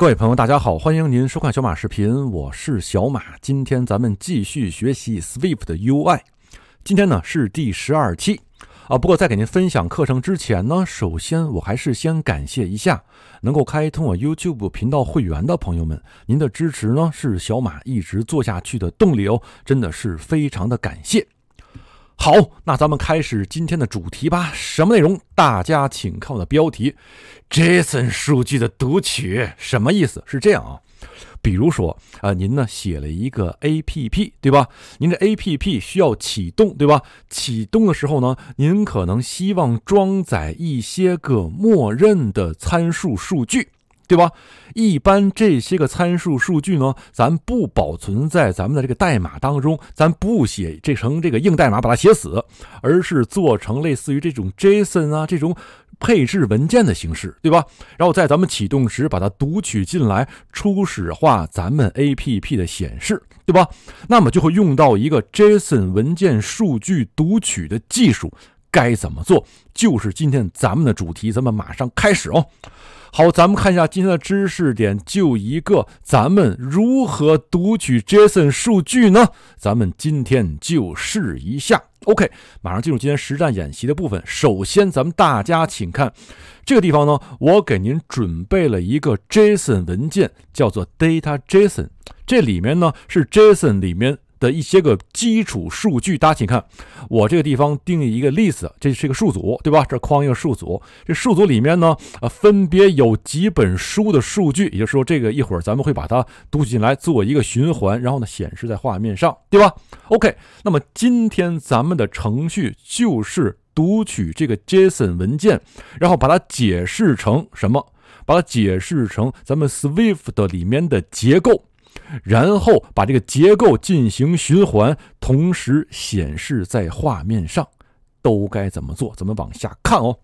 各位朋友，大家好，欢迎您收看小马视频，我是小马。今天咱们继续学习 Swift 的 UI。今天呢是第十二期啊。不过在给您分享课程之前呢，首先我还是先感谢一下能够开通我 YouTube 频道会员的朋友们，您的支持呢是小马一直做下去的动力哦，真的是非常的感谢。好，那咱们开始今天的主题吧。什么内容？大家请看我的标题：Jason 数据的读取，什么意思？是这样啊，比如说啊，您呢写了一个 APP，对吧？您的 APP 需要启动，对吧？启动的时候呢，您可能希望装载一些个默认的参数数据。对吧？一般这些个参数数据呢，咱不保存在咱们的这个代码当中，咱不写这成这个硬代码把它写死，而是做成类似于这种 JSON 啊这种配置文件的形式，对吧？然后在咱们启动时把它读取进来，初始化咱们 APP 的显示，对吧？那么就会用到一个 JSON 文件数据读取的技术，该怎么做？就是今天咱们的主题，咱们马上开始哦。好，咱们看一下今天的知识点，就一个，咱们如何读取 JSON 数据呢？咱们今天就试一下。OK，马上进入今天实战演习的部分。首先，咱们大家请看这个地方呢，我给您准备了一个 JSON 文件，叫做 data.json，这里面呢是 JSON 里面。的一些个基础数据，大家请看，我这个地方定义一个 list，这是一个数组，对吧？这框一个数组，这数组里面呢，呃，分别有几本书的数据，也就是说，这个一会儿咱们会把它读进来，做一个循环，然后呢，显示在画面上，对吧？OK，那么今天咱们的程序就是读取这个 JSON 文件，然后把它解释成什么？把它解释成咱们 Swift 里面的结构。然后把这个结构进行循环，同时显示在画面上，都该怎么做？咱们往下看哦。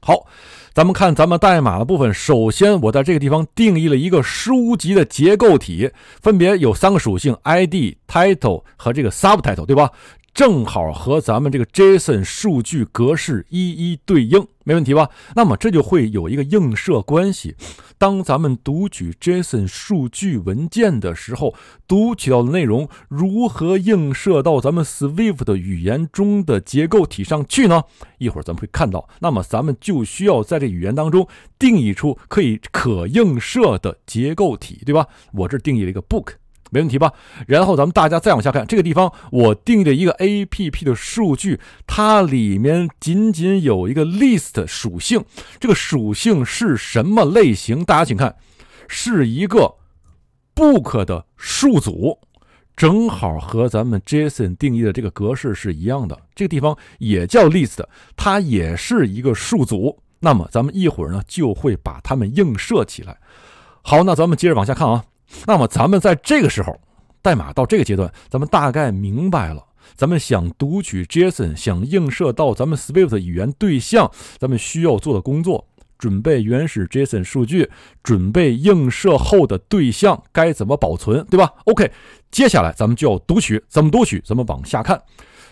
好，咱们看咱们代码的部分。首先，我在这个地方定义了一个书籍的结构体，分别有三个属性：id、title 和这个 subtitle，对吧？正好和咱们这个 JSON 数据格式一一对应，没问题吧？那么这就会有一个映射关系。当咱们读取 JSON 数据文件的时候，读取到的内容如何映射到咱们 Swift 的语言中的结构体上去呢？一会儿咱们会看到。那么咱们就需要在这语言当中定义出可以可映射的结构体，对吧？我这定义了一个 Book。没问题吧？然后咱们大家再往下看这个地方，我定义的一个 A P P 的数据，它里面仅仅有一个 list 属性，这个属性是什么类型？大家请看，是一个 book 的数组，正好和咱们 JSON 定义的这个格式是一样的。这个地方也叫 list，它也是一个数组。那么咱们一会儿呢就会把它们映射起来。好，那咱们接着往下看啊。那么，咱们在这个时候，代码到这个阶段，咱们大概明白了，咱们想读取 JSON，想映射到咱们 Swift 语言对象，咱们需要做的工作：准备原始 JSON 数据，准备映射后的对象该怎么保存，对吧？OK，接下来咱们就要读取，怎么读取？咱们往下看。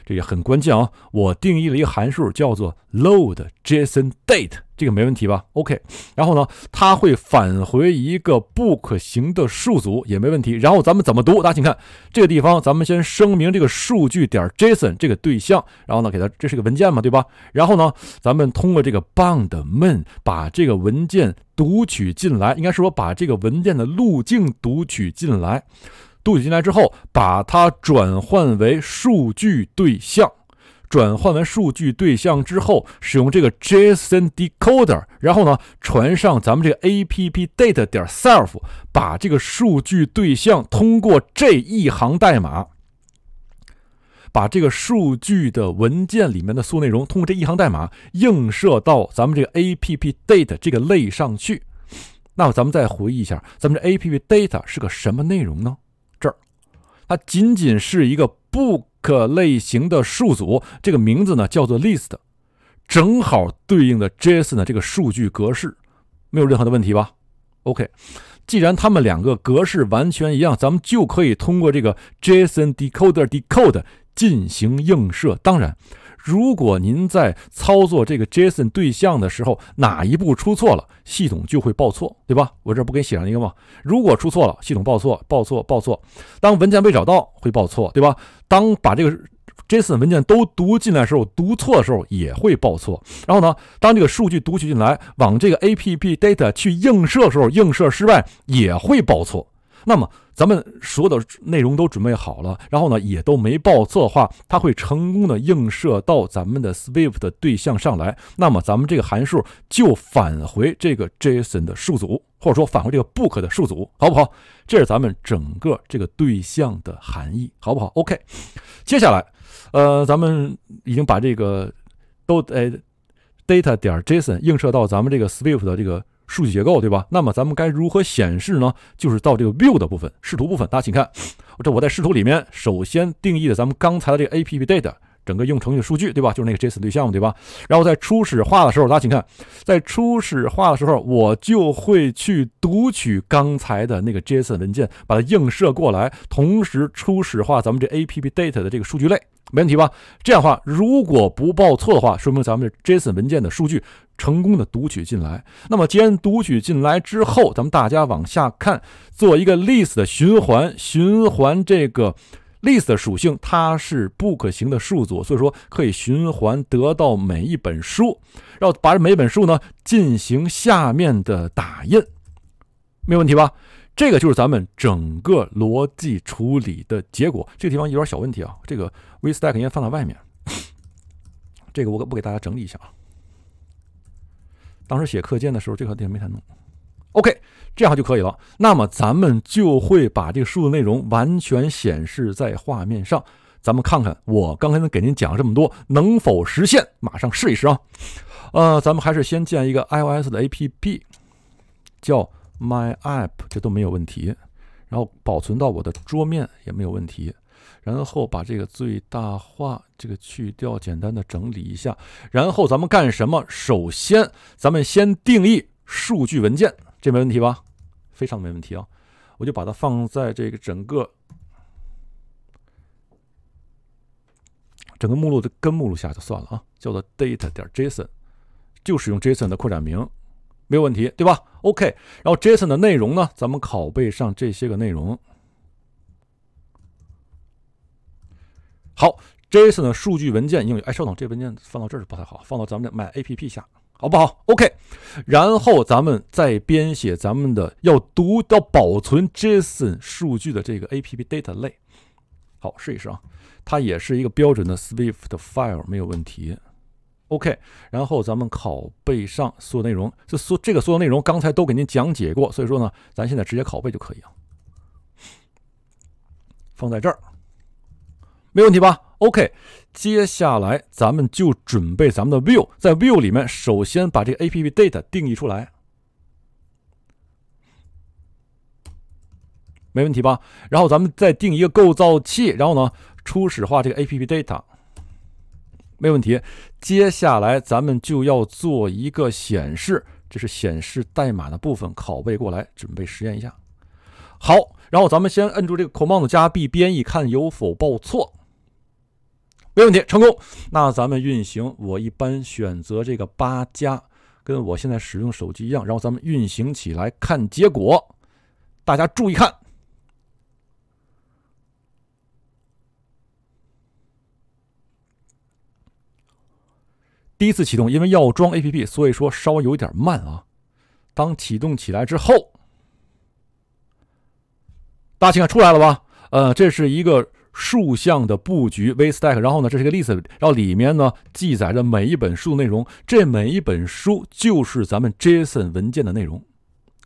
这也很关键啊！我定义了一个函数，叫做 load JSON date，这个没问题吧？OK，然后呢，它会返回一个不可行的数组，也没问题。然后咱们怎么读？大家请看这个地方，咱们先声明这个数据点 JSON 这个对象，然后呢，给它这是个文件嘛，对吧？然后呢，咱们通过这个 bound men 把这个文件读取进来，应该是说把这个文件的路径读取进来。读取进来之后，把它转换为数据对象。转换完数据对象之后，使用这个 JSON decoder，然后呢，传上咱们这个 app data 点 self，把这个数据对象通过这一行代码，把这个数据的文件里面的素内容通过这一行代码映射到咱们这个 app data 这个类上去。那咱们再回忆一下，咱们这 app data 是个什么内容呢？它仅仅是一个 book 类型的数组，这个名字呢叫做 list，正好对应的 JSON 的这个数据格式没有任何的问题吧？OK，既然它们两个格式完全一样，咱们就可以通过这个 JSON decoder decode 进行映射。当然。如果您在操作这个 JSON 对象的时候哪一步出错了，系统就会报错，对吧？我这不给写上一个吗？如果出错了，系统报错，报错，报错。当文件被找到会报错，对吧？当把这个 JSON 文件都读进来的时候，读错的时候也会报错。然后呢，当这个数据读取进来，往这个 APP data 去映射的时候，映射失败也会报错。那么咱们所有的内容都准备好了，然后呢也都没报错的话，它会成功的映射到咱们的 Swift 的对象上来。那么咱们这个函数就返回这个 JSON 的数组，或者说返回这个 Book 的数组，好不好？这是咱们整个这个对象的含义，好不好？OK，接下来，呃，咱们已经把这个都呃 data 点 JSON 映射到咱们这个 Swift 的这个。数据结构，对吧？那么咱们该如何显示呢？就是到这个 View 的部分，视图部分。大家请看，这我在视图里面首先定义的咱们刚才的这个 App Data。整个用程序数据对吧？就是那个 JSON 对象对吧？然后在初始化的时候，大家请看，在初始化的时候，我就会去读取刚才的那个 JSON 文件，把它映射过来，同时初始化咱们这 APP Data 的这个数据类，没问题吧？这样的话，如果不报错的话，说明咱们 JSON 文件的数据成功的读取进来。那么，既然读取进来之后，咱们大家往下看，做一个 List 的循环，循环这个。list 的属性，它是不可行的数组，所以说可以循环得到每一本书，然后把每本书呢进行下面的打印，没有问题吧？这个就是咱们整个逻辑处理的结果。这个地方有点小问题啊，这个 vstack 应该放在外面，这个我给给大家整理一下啊？当时写课件的时候，这块地方没太弄。OK，这样就可以了。那么咱们就会把这个数字内容完全显示在画面上。咱们看看，我刚才给您讲这么多，能否实现？马上试一试啊！呃，咱们还是先建一个 iOS 的 APP，叫 My App，这都没有问题。然后保存到我的桌面也没有问题。然后把这个最大化，这个去掉，简单的整理一下。然后咱们干什么？首先，咱们先定义数据文件。这没问题吧？非常没问题啊！我就把它放在这个整个整个目录的根目录下就算了啊，叫做 data 点 json，就使用 json 的扩展名，没有问题对吧？OK，然后 json 的内容呢，咱们拷贝上这些个内容。好，json 的数据文件因为哎，稍等，这文件放到这儿不太好，放到咱们的 My App 下。好不好？OK，然后咱们再编写咱们的要读、到保存 JSON 数据的这个 APP Data 类。好，试一试啊，它也是一个标准的 Swift file，没有问题。OK，然后咱们拷贝上所有内容，这所这个所有内容刚才都给您讲解过，所以说呢，咱现在直接拷贝就可以了。放在这儿，没问题吧？OK。接下来咱们就准备咱们的 View，在 View 里面首先把这个 AppData 定义出来，没问题吧？然后咱们再定一个构造器，然后呢初始化这个 AppData，没问题。接下来咱们就要做一个显示，这是显示代码的部分，拷贝过来准备实验一下。好，然后咱们先摁住这个 Command 加 B 编译看有否报错。没问题，成功。那咱们运行，我一般选择这个八加，跟我现在使用手机一样。然后咱们运行起来看结果，大家注意看。第一次启动，因为要装 A P P，所以说稍微有点慢啊。当启动起来之后，大家请看出来了吧？呃，这是一个。竖向的布局，vstack，然后呢，这是个 list，然后里面呢记载着每一本书内容，这每一本书就是咱们 JSON 文件的内容，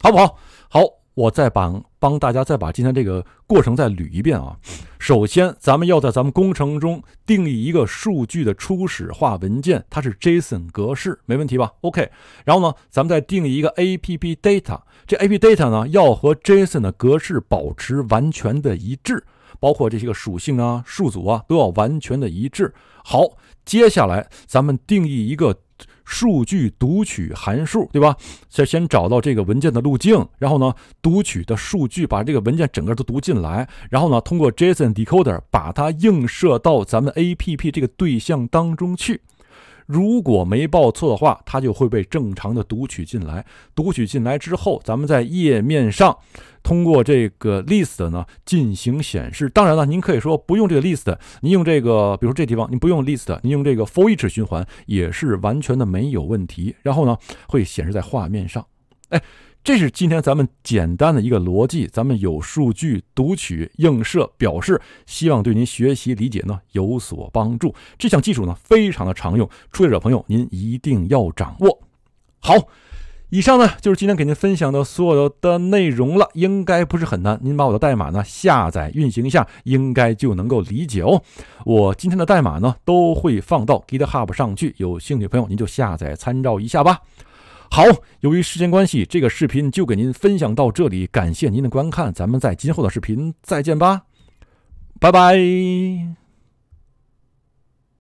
好不好？好，我再把帮大家再把今天这个过程再捋一遍啊。首先，咱们要在咱们工程中定义一个数据的初始化文件，它是 JSON 格式，没问题吧？OK，然后呢，咱们再定义一个 APP data，这 APP data 呢要和 JSON 的格式保持完全的一致。包括这些个属性啊、数组啊，都要完全的一致。好，接下来咱们定义一个数据读取函数，对吧？先先找到这个文件的路径，然后呢读取的数据，把这个文件整个都读进来，然后呢通过 JSON decoder 把它映射到咱们 APP 这个对象当中去。如果没报错的话，它就会被正常的读取进来。读取进来之后，咱们在页面上通过这个 list 呢进行显示。当然了，您可以说不用这个 list，您用这个，比如这地方，您不用 list，您用这个 for each 循环也是完全的没有问题。然后呢，会显示在画面上。哎。这是今天咱们简单的一个逻辑，咱们有数据读取、映射、表示，希望对您学习理解呢有所帮助。这项技术呢非常的常用，初学者朋友您一定要掌握。好，以上呢就是今天给您分享的所有的内容了，应该不是很难。您把我的代码呢下载运行一下，应该就能够理解哦。我今天的代码呢都会放到 GitHub 上去，有兴趣朋友您就下载参照一下吧。好，由于时间关系，这个视频就给您分享到这里。感谢您的观看，咱们在今后的视频再见吧，拜拜。